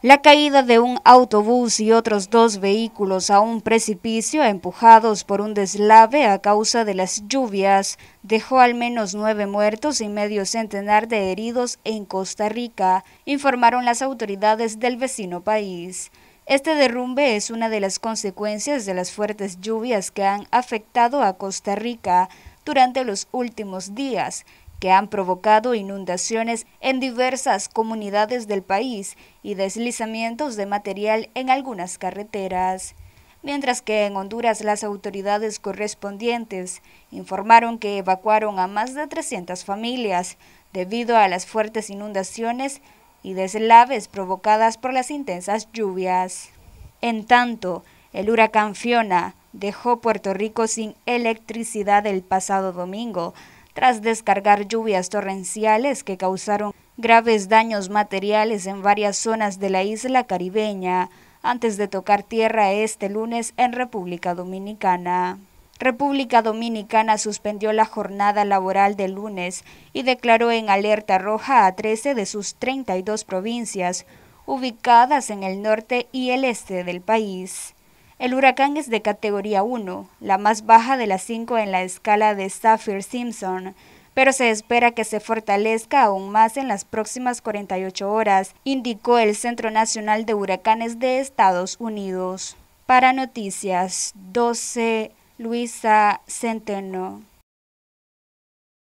la caída de un autobús y otros dos vehículos a un precipicio empujados por un deslave a causa de las lluvias dejó al menos nueve muertos y medio centenar de heridos en Costa Rica, informaron las autoridades del vecino país. Este derrumbe es una de las consecuencias de las fuertes lluvias que han afectado a Costa Rica durante los últimos días que han provocado inundaciones en diversas comunidades del país y deslizamientos de material en algunas carreteras. Mientras que en Honduras las autoridades correspondientes informaron que evacuaron a más de 300 familias debido a las fuertes inundaciones y deslaves provocadas por las intensas lluvias. En tanto, el huracán Fiona dejó Puerto Rico sin electricidad el pasado domingo, tras descargar lluvias torrenciales que causaron graves daños materiales en varias zonas de la isla caribeña, antes de tocar tierra este lunes en República Dominicana. República Dominicana suspendió la jornada laboral de lunes y declaró en alerta roja a 13 de sus 32 provincias, ubicadas en el norte y el este del país. El huracán es de categoría 1, la más baja de las 5 en la escala de Saffir-Simpson, pero se espera que se fortalezca aún más en las próximas 48 horas, indicó el Centro Nacional de Huracanes de Estados Unidos. Para Noticias 12, Luisa Centeno.